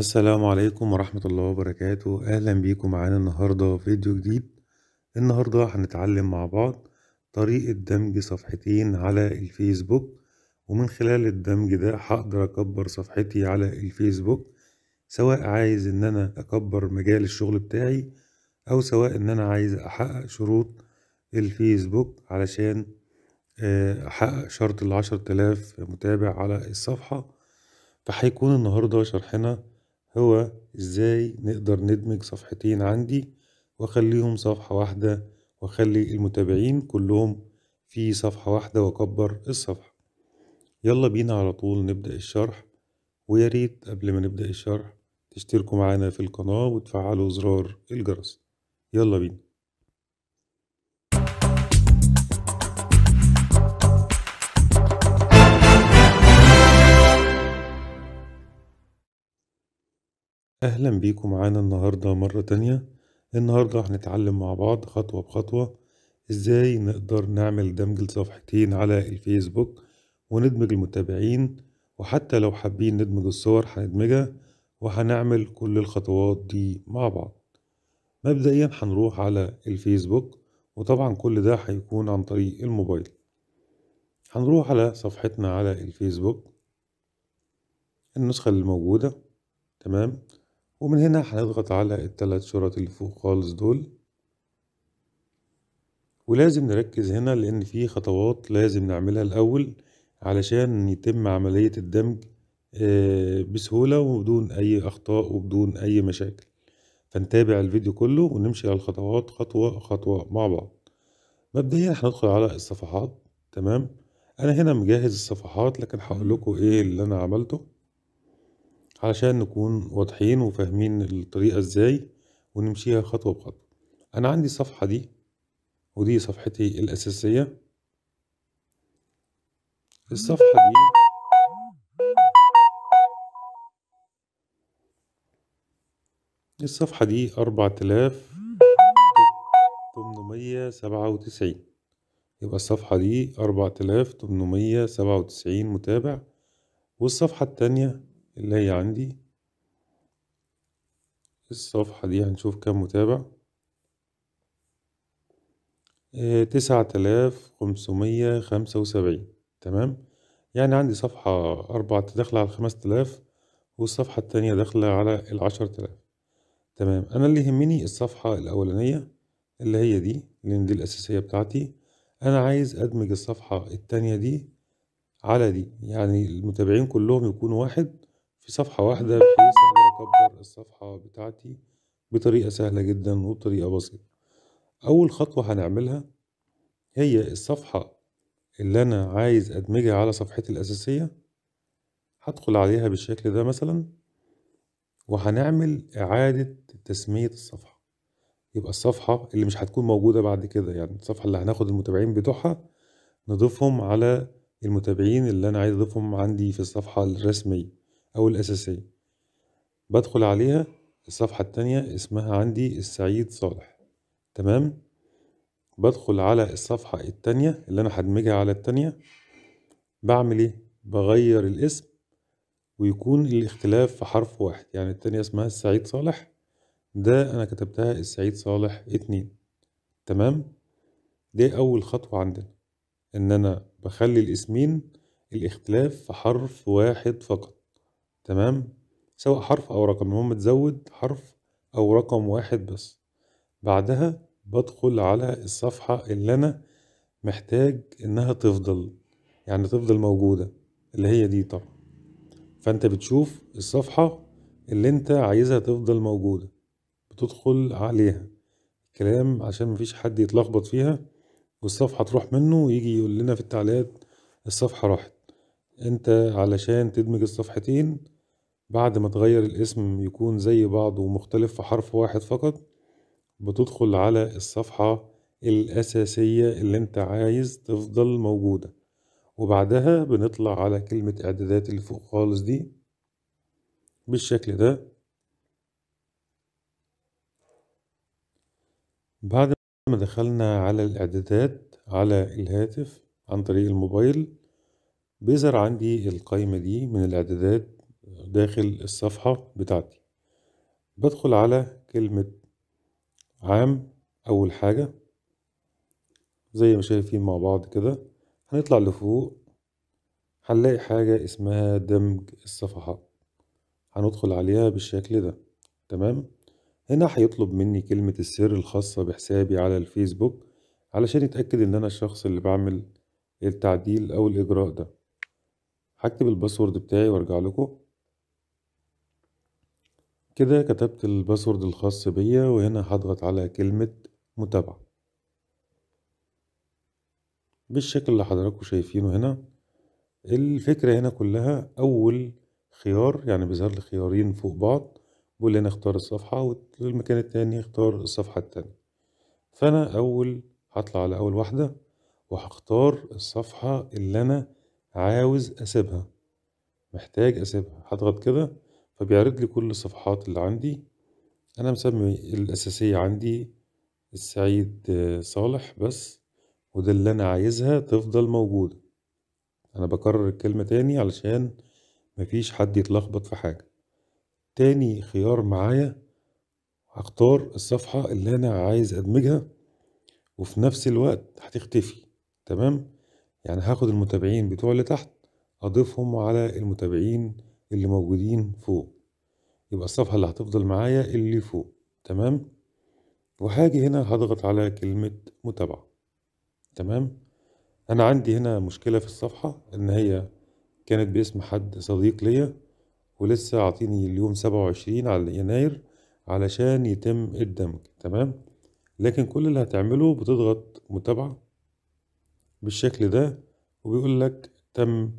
السلام عليكم ورحمة الله وبركاته أهلا بيكم معانا النهاردة فيديو جديد النهاردة هنتعلم مع بعض طريقة دمج صفحتين على الفيسبوك ومن خلال الدمج ده هقدر أكبر صفحتي على الفيسبوك سواء عايز إن أنا أكبر مجال الشغل بتاعي أو سواء إن أنا عايز أحقق شروط الفيسبوك علشان آه، أحقق شرط العشر تلاف متابع على الصفحة فهيكون النهاردة شرحنا هو ازاي نقدر ندمج صفحتين عندي واخليهم صفحة واحدة واخلي المتابعين كلهم في صفحة واحدة واكبر الصفحة يلا بينا على طول نبدأ الشرح وياريت قبل ما نبدأ الشرح تشتركوا معانا في القناة وتفعلوا زرار الجرس يلا بينا أهلا بيكم معانا النهاردة مرة تانية النهاردة هنتعلم مع بعض خطوة بخطوة ازاي نقدر نعمل دمج لصفحتين على الفيسبوك وندمج المتابعين وحتى لو حابين ندمج الصور هندمجها وهنعمل كل الخطوات دي مع بعض مبدئيا هنروح على الفيسبوك وطبعا كل ده هيكون عن طريق الموبايل هنروح على صفحتنا على الفيسبوك النسخة اللي موجودة تمام ومن هنا هنضغط على التلات شرط اللي فوق خالص دول ولازم نركز هنا لأن في خطوات لازم نعملها الأول علشان يتم عملية الدمج آه، بسهولة وبدون أي أخطاء وبدون أي مشاكل فنتابع الفيديو كله ونمشي على الخطوات خطوة خطوة مع بعض مبدئيا هندخل على الصفحات تمام أنا هنا مجهز الصفحات لكن هقول لكم إيه اللي أنا عملته علشان نكون واضحين وفاهمين الطريقة ازاي ونمشيها خطوة بخطوة انا عندي الصفحة دي ودي صفحتي الاساسية الصفحة دي الصفحة دي أربعة آلاف تمنمية سبعة وتسعين يبقى الصفحة دي أربعة آلاف تمنمية سبعة وتسعين متابع والصفحة التانية اللي هي عندي الصفحة دي هنشوف كام متابع آه، تسعة آلاف خمسمية خمسة وسبعين تمام يعني عندي صفحة أربعة داخلة على خمسة تلاف والصفحة التانية داخلة على العشر تلاف تمام أنا اللي يهمني الصفحة الأولانية اللي هي دي لأن دي الأساسية بتاعتي أنا عايز أدمج الصفحة التانية دي على دي يعني المتابعين كلهم يكونوا واحد في صفحة واحدة بحيث أقدر أكبر الصفحة بتاعتي بطريقة سهلة جدا وبطريقة بسيطة أول خطوة هنعملها هي الصفحة اللي أنا عايز أدمجها على صفحتي الأساسية هدخل عليها بالشكل ده مثلا وهنعمل إعادة تسمية الصفحة يبقى الصفحة اللي مش هتكون موجودة بعد كده يعني الصفحة اللي هناخد المتابعين بتوعها نضيفهم على المتابعين اللي أنا عايز أضيفهم عندي في الصفحة الرسمية أو الأساسية بدخل عليها الصفحة التانية اسمها عندي السعيد صالح تمام بدخل على الصفحة التانية اللي أنا هدمجها على التانية بعمل إيه بغير الاسم ويكون الاختلاف في حرف واحد يعني التانية اسمها السعيد صالح ده أنا كتبتها السعيد صالح اتنين تمام دي أول خطوة عندنا إن أنا بخلي الاسمين الاختلاف في حرف واحد فقط تمام سواء حرف أو رقم المهم تزود حرف أو رقم واحد بس بعدها بدخل على الصفحة اللي أنا محتاج إنها تفضل يعني تفضل موجودة اللي هي دي طبعا فأنت بتشوف الصفحة اللي أنت عايزها تفضل موجودة بتدخل عليها كلام عشان مفيش حد يتلخبط فيها والصفحة تروح منه ويجي يقول لنا في التعليقات الصفحة راحت أنت علشان تدمج الصفحتين بعد ما تغير الاسم يكون زي بعضه ومختلف في حرف واحد فقط بتدخل على الصفحة الأساسية اللي انت عايز تفضل موجودة وبعدها بنطلع على كلمة إعدادات اللي فوق خالص دي بالشكل ده بعد ما دخلنا على الإعدادات على الهاتف عن طريق الموبايل بيظهر عندي القائمة دي من الإعدادات داخل الصفحة بتاعتي بدخل على كلمة عام أول حاجة زي ما شايفين مع بعض كده هنطلع لفوق هنلاقي حاجة اسمها دمج الصفحات هندخل عليها بالشكل ده تمام هنا هيطلب مني كلمة السر الخاصة بحسابي على الفيسبوك علشان يتأكد إن أنا الشخص اللي بعمل التعديل أو الإجراء ده هكتب الباسورد بتاعي وارجع لكم كده كتبت الباسورد الخاص بيا وهنا هضغط على كلمة متابعة بالشكل اللي حضراتكم شايفينه هنا الفكرة هنا كلها أول خيار يعني بيظهر لي خيارين فوق بعض بيقول لي اختار الصفحة والمكان التاني اختار الصفحة التانية فأنا أول هطلع على أول واحدة وهختار الصفحة اللي أنا عاوز أسيبها محتاج أسيبها هضغط كده فبيعرض لي كل الصفحات اللي عندي أنا مسمي الأساسية عندي السعيد آه، صالح بس وده اللي أنا عايزها تفضل موجودة أنا بكرر الكلمة تاني علشان مفيش حد يتلخبط في حاجة تاني خيار معايا هختار الصفحة اللي أنا عايز أدمجها وفي نفس الوقت هتختفي تمام يعني هاخد المتابعين بتوع اللي تحت أضيفهم على المتابعين اللي موجودين فوق يبقى الصفحة اللي هتفضل معايا اللي فوق تمام وهاجي هنا هضغط على كلمة متابعة تمام أنا عندي هنا مشكلة في الصفحة إن هي كانت باسم حد صديق ليا ولسه عاطيني اليوم سبعة وعشرين على يناير علشان يتم الدمج تمام لكن كل اللي هتعمله بتضغط متابعة بالشكل ده وبيقول لك تم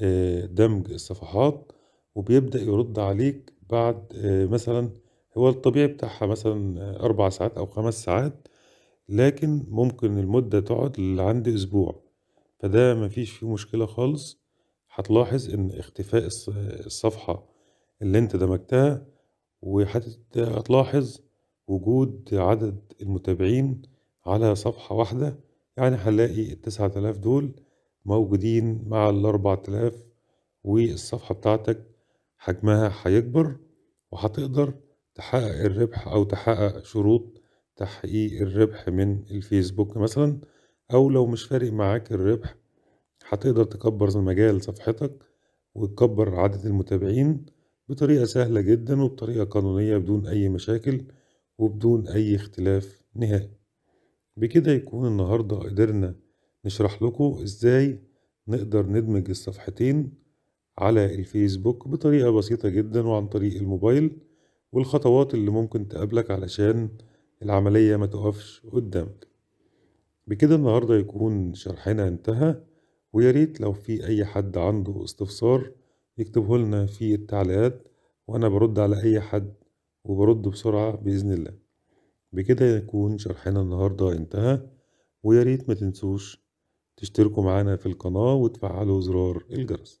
آه، دمج الصفحات وبيبدأ يرد عليك بعد آه، مثلًا هو الطبيعي بتاعها مثلًا اربع ساعات أو خمس ساعات، لكن ممكن المدة تقعد لعند أسبوع، فده ما فيش فيه مشكلة خالص، هتلاحظ إن اختفاء الصفحة اللي أنت دمجتها وهتلاحظ وجود عدد المتابعين على صفحة واحدة، يعني هنلاقي التسعة تلاف دول موجودين مع الأربعة تلاف والصفحة بتاعتك حجمها هيكبر وهتقدر تحقق الربح أو تحقق شروط تحقيق الربح من الفيسبوك مثلا أو لو مش فارق معاك الربح هتقدر تكبر مجال صفحتك وتكبر عدد المتابعين بطريقة سهلة جدا وبطريقة قانونية بدون أي مشاكل وبدون أي اختلاف نهائي بكده يكون النهاردة قدرنا نشرح لكم إزاي نقدر ندمج الصفحتين على الفيسبوك بطريقة بسيطة جدا وعن طريق الموبايل والخطوات اللي ممكن تقابلك علشان العملية ما تقفش قدامك بكده النهاردة يكون شرحنا انتهى وياريت لو في أي حد عنده استفسار يكتبه لنا في التعليقات وأنا برد على أي حد وبرد بسرعة بإذن الله بكده يكون شرحنا النهاردة انتهى وياريت ما تنسوش تشتركوا معانا في القناة وتفعلوا زرار الجرس